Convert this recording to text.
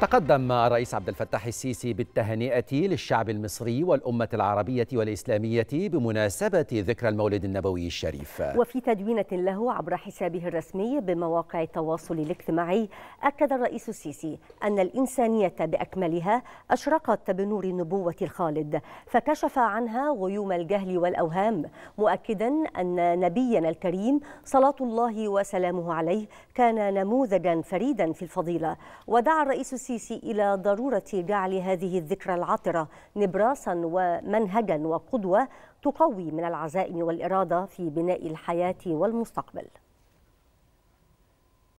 تقدم الرئيس عبد الفتاح السيسي بالتهنئة للشعب المصري والأمة العربية والإسلامية بمناسبة ذكرى المولد النبوي الشريف وفي تدوينة له عبر حسابه الرسمي بمواقع التواصل الاجتماعي أكد الرئيس السيسي أن الإنسانية بأكملها أشرقت بنور النبوة الخالد فكشف عنها غيوم الجهل والأوهام مؤكدا أن نبينا الكريم صلاة الله وسلامه عليه كان نموذجا فريدا في الفضيلة ودعا الرئيس السيسي إلى ضرورة جعل هذه الذكرى العطرة نبراسا ومنهجا وقدوة تقوي من العزائم والإرادة في بناء الحياة والمستقبل